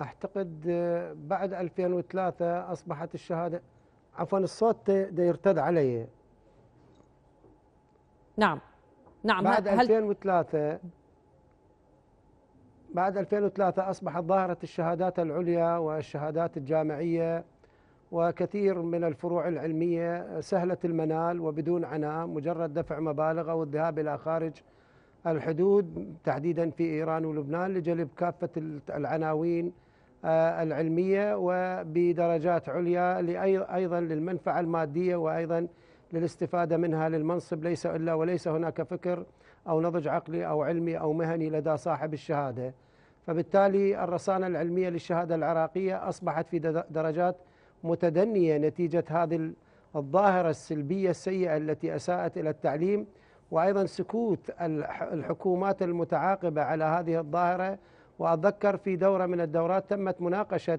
اعتقد آه، بعد 2003 اصبحت الشهاده عفوا الصوت ده يرتد علي نعم نعم بعد هل 2003 بعد 2003 اصبحت ظاهره الشهادات العليا والشهادات الجامعيه وكثير من الفروع العلميه سهله المنال وبدون عناء مجرد دفع مبالغ او الذهاب الى خارج الحدود تحديدا في ايران ولبنان لجلب كافه العناوين العلمية وبدرجات عليا أيضا للمنفعة المادية وأيضا للاستفادة منها للمنصب ليس إلا وليس هناك فكر أو نضج عقلي أو علمي أو مهني لدى صاحب الشهادة فبالتالي الرصانة العلمية للشهادة العراقية أصبحت في درجات متدنية نتيجة هذه الظاهرة السلبية السيئة التي أساءت إلى التعليم وأيضا سكوت الحكومات المتعاقبة على هذه الظاهرة وأتذكر في دورة من الدورات تمت مناقشة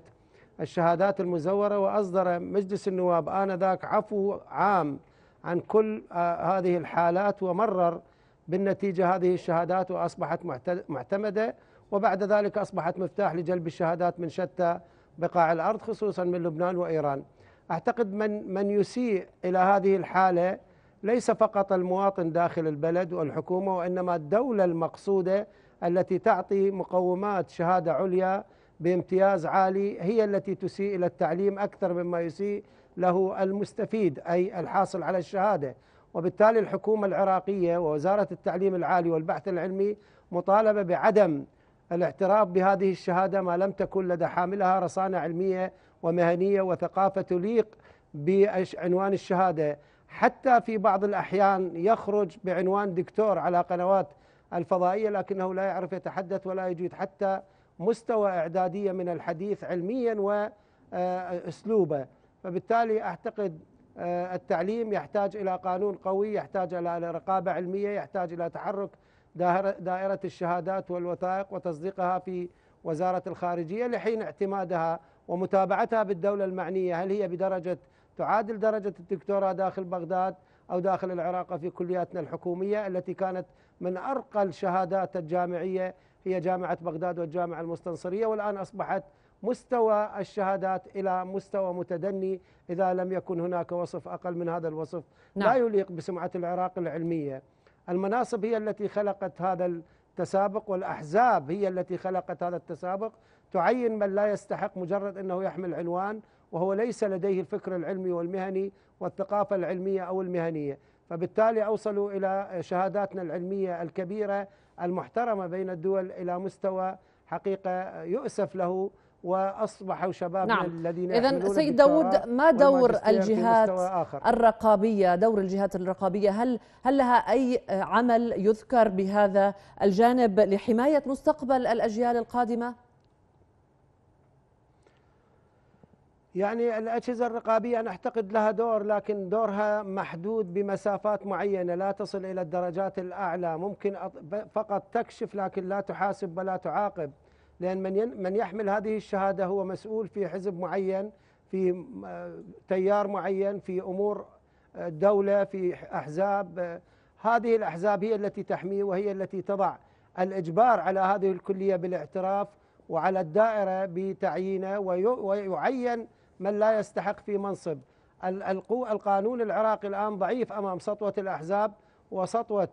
الشهادات المزورة وأصدر مجلس النواب آنذاك عفو عام عن كل آه، هذه الحالات ومرر بالنتيجة هذه الشهادات وأصبحت معتمدة وبعد ذلك أصبحت مفتاح لجلب الشهادات من شتى بقاع الأرض خصوصا من لبنان وإيران أعتقد من, من يسيء إلى هذه الحالة ليس فقط المواطن داخل البلد والحكومة وإنما الدولة المقصودة التي تعطي مقومات شهاده عليا بامتياز عالي هي التي تسيء الى التعليم اكثر مما يسيء له المستفيد اي الحاصل على الشهاده وبالتالي الحكومه العراقيه ووزاره التعليم العالي والبحث العلمي مطالبه بعدم الاعتراف بهذه الشهاده ما لم تكن لدى حاملها رصانه علميه ومهنيه وثقافه تليق بعنوان الشهاده حتى في بعض الاحيان يخرج بعنوان دكتور على قنوات الفضائية لكنه لا يعرف يتحدث ولا يجيد حتى مستوى إعدادية من الحديث علميا واسلوبا فبالتالي أعتقد آه، التعليم يحتاج إلى قانون قوي يحتاج إلى رقابة علمية يحتاج إلى تحرك دائرة الشهادات والوثائق وتصديقها في وزارة الخارجية لحين اعتمادها ومتابعتها بالدولة المعنية هل هي بدرجة تعادل درجة الدكتوراه داخل بغداد أو داخل العراق في كلياتنا الحكومية التي كانت من أرقى الشهادات الجامعية هي جامعة بغداد والجامعة المستنصرية والآن أصبحت مستوى الشهادات إلى مستوى متدني إذا لم يكن هناك وصف أقل من هذا الوصف نعم. لا يليق بسمعة العراق العلمية المناصب هي التي خلقت هذا التسابق والأحزاب هي التي خلقت هذا التسابق تعين من لا يستحق مجرد أنه يحمل عنوان وهو ليس لديه الفكر العلمي والمهني والثقافة العلمية أو المهنية فبالتالي أوصلوا إلى شهاداتنا العلمية الكبيرة المحترمة بين الدول إلى مستوى حقيقة يؤسف له واصبحوا شباب نعم. الذين اذا سيد داود ما دور الجهات الرقابيه دور الجهات الرقابيه هل هل لها اي عمل يذكر بهذا الجانب لحمايه مستقبل الاجيال القادمه يعني الأجهزة الرقابية أنا أعتقد لها دور لكن دورها محدود بمسافات معينة لا تصل إلى الدرجات الأعلى ممكن فقط تكشف لكن لا تحاسب ولا تعاقب لأن من من يحمل هذه الشهادة هو مسؤول في حزب معين في تيار معين في أمور آه، دولة في أحزاب آه، هذه الأحزاب هي التي تحميه وهي التي تضع الإجبار على هذه الكلية بالاعتراف وعلى الدائرة بتعيينه ويعين من لا يستحق في منصب القانون العراقي الآن ضعيف أمام سطوة الأحزاب وسطوة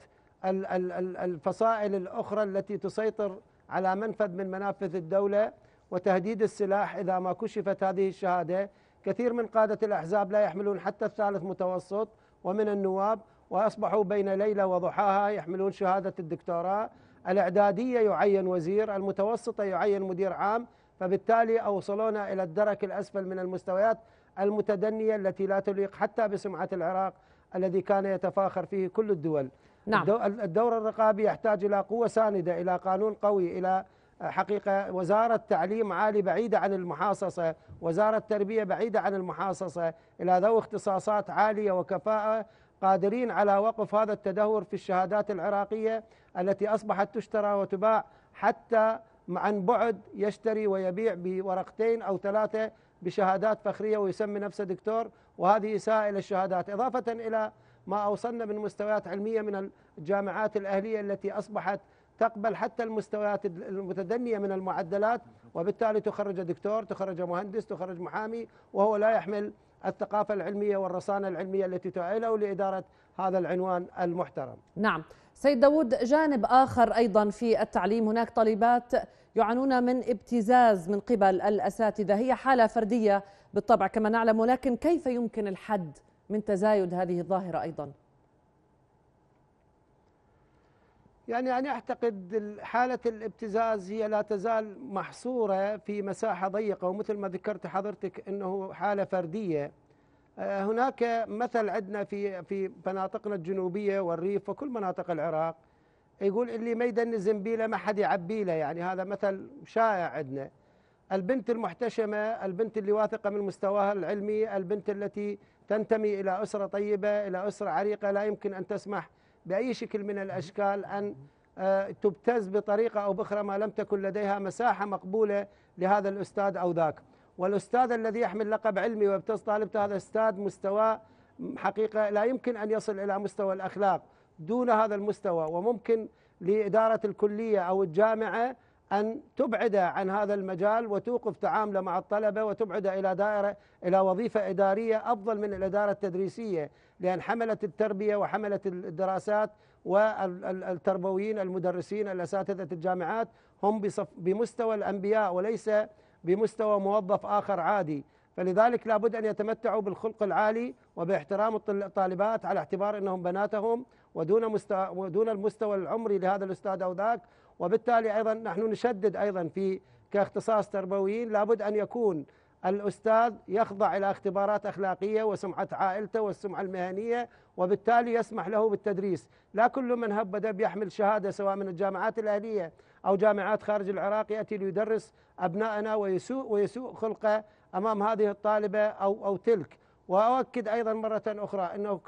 الفصائل الأخرى التي تسيطر على منفذ من منافذ الدولة وتهديد السلاح إذا ما كشفت هذه الشهادة كثير من قادة الأحزاب لا يحملون حتى الثالث متوسط ومن النواب وأصبحوا بين ليلة وضحاها يحملون شهادة الدكتوراه الإعدادية يعين وزير المتوسطة يعين مدير عام فبالتالي أوصلونا إلى الدرك الأسفل من المستويات المتدنية التي لا تليق حتى بسمعة العراق الذي كان يتفاخر فيه كل الدول نعم. الدور الرقابي يحتاج إلى قوة ساندة إلى قانون قوي إلى آه، حقيقة وزارة تعليم عالي بعيدة عن المحاصصة وزارة تربية بعيدة عن المحاصصة إلى ذوي اختصاصات عالية وكفاءة قادرين على وقف هذا التدهور في الشهادات العراقية التي أصبحت تشترى وتباع حتى عن بعد يشتري ويبيع بورقتين أو ثلاثة بشهادات فخرية ويسمي نفسه دكتور وهذه إساءة إلى الشهادات إضافة إلى ما أوصلنا من مستويات علمية من الجامعات الأهلية التي أصبحت تقبل حتى المستويات المتدنية من المعدلات وبالتالي تخرج دكتور تخرج مهندس تخرج محامي وهو لا يحمل الثقافة العلمية والرصانة العلمية التي تعيله لإدارة هذا العنوان المحترم نعم سيد داود جانب آخر أيضا في التعليم هناك طالبات يعانون من ابتزاز من قبل الأساتذة هي حالة فردية بالطبع كما نعلم ولكن كيف يمكن الحد من تزايد هذه الظاهرة أيضا يعني أنا أعتقد حالة الابتزاز هي لا تزال محصورة في مساحة ضيقة ومثل ما ذكرت حضرتك أنه حالة فردية آه، هناك مثل عندنا في في مناطقنا الجنوبيه والريف وكل مناطق العراق يقول اللي ما يدن زنبيله ما حد يعبيله يعني هذا مثل شائع عندنا البنت المحتشمه، البنت اللي واثقه من مستواها العلمي، البنت التي تنتمي الى اسره طيبه، الى اسره عريقه لا يمكن ان تسمح باي شكل من الاشكال ان آه، تبتز بطريقه او باخرى ما لم تكن لديها مساحه مقبوله لهذا الاستاذ او ذاك. والاستاذ الذي يحمل لقب علمي ويبتز طالبته هذا استاذ مستوى حقيقه لا يمكن ان يصل الى مستوى الاخلاق دون هذا المستوى وممكن لاداره الكليه او الجامعه ان تبعده عن هذا المجال وتوقف تعامله مع الطلبه وتبعده الى دائره الى وظيفه اداريه افضل من الاداره التدريسيه لان حمله التربيه وحمله الدراسات والتربويين المدرسين الاساتذه الجامعات هم بمستوى الانبياء وليس بمستوى موظف آخر عادي فلذلك لابد أن يتمتعوا بالخلق العالي وباحترام الطالبات على اعتبار أنهم بناتهم ودون, مستوى ودون المستوى العمري لهذا الأستاذ أو ذاك وبالتالي أيضا نحن نشدد أيضا في كاختصاص تربويين لابد أن يكون الأستاذ يخضع إلى اختبارات أخلاقية وسمعة عائلته والسمعة المهنية وبالتالي يسمح له بالتدريس لا كل من هب دب يحمل شهادة سواء من الجامعات الأهلية أو جامعات خارج العراق يأتي ليدرس أبنائنا ويسوء ويسوء خلقه أمام هذه الطالبة أو أو تلك وأؤكد أيضا مرة أخرى أنه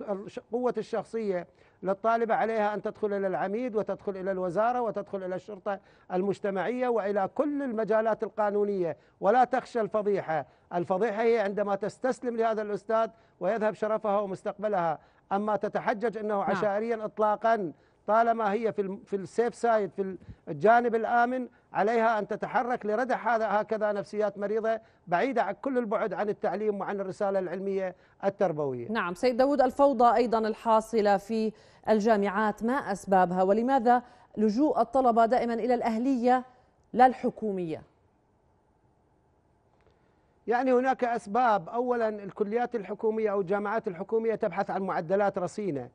قوة الشخصية للطالبة عليها أن تدخل إلى العميد وتدخل إلى الوزارة وتدخل إلى الشرطة المجتمعية وإلى كل المجالات القانونية ولا تخشى الفضيحة الفضيحة هي عندما تستسلم لهذا الأستاذ ويذهب شرفها ومستقبلها أما تتحجج أنه نعم. عشائريا إطلاقا طالما هي في في السيف سايد في الجانب الامن عليها ان تتحرك لردع هذا هكذا نفسيات مريضه بعيده عن كل البعد عن التعليم وعن الرساله العلميه التربويه. نعم سيد داود الفوضى ايضا الحاصله في الجامعات ما اسبابها ولماذا لجوء الطلبه دائما الى الاهليه لا الحكوميه؟ يعني هناك اسباب اولا الكليات الحكوميه او الجامعات الحكوميه تبحث عن معدلات رصينه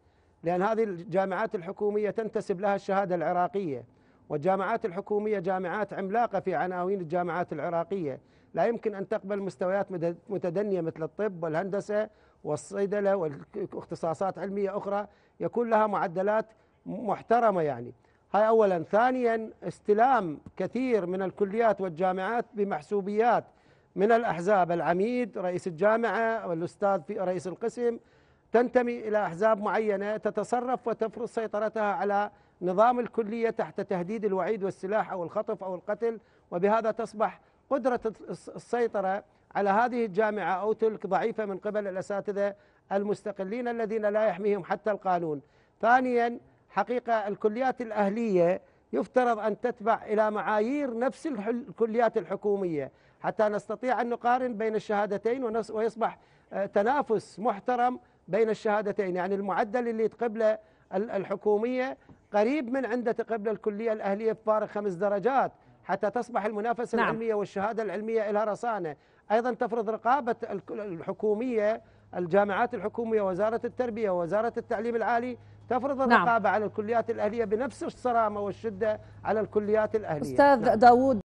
لأن هذه الجامعات الحكومية تنتسب لها الشهادة العراقية والجامعات الحكومية جامعات عملاقة في عناوين الجامعات العراقية لا يمكن أن تقبل مستويات متدنية مثل الطب والهندسة والصيدلة واختصاصات علمية أخرى يكون لها معدلات محترمة يعني هاي أولا ثانيا استلام كثير من الكليات والجامعات بمحسوبيات من الأحزاب العميد رئيس الجامعة والأستاذ في رئيس القسم تنتمي إلى أحزاب معينة تتصرف وتفرض سيطرتها على نظام الكلية تحت تهديد الوعيد والسلاح أو الخطف أو القتل وبهذا تصبح قدرة السيطرة على هذه الجامعة أو تلك ضعيفة من قبل الأساتذة المستقلين الذين لا يحميهم حتى القانون ثانيا حقيقة الكليات الأهلية يفترض أن تتبع إلى معايير نفس الكليات الحكومية حتى نستطيع أن نقارن بين الشهادتين ويصبح آه، تنافس محترم بين الشهادتين يعني المعدل اللي تقبله الحكومية قريب من عند تقبل الكلية الأهلية بفارق خمس درجات حتى تصبح المنافسة نعم. العلمية والشهادة العلمية لها رصانة أيضا تفرض رقابة الحكومية الجامعات الحكومية وزارة التربية ووزارة التعليم العالي تفرض نعم. الرقابة نعم. على الكليات الأهلية بنفس الصرامة والشدة على الكليات الأهلية أستاذ نعم. داود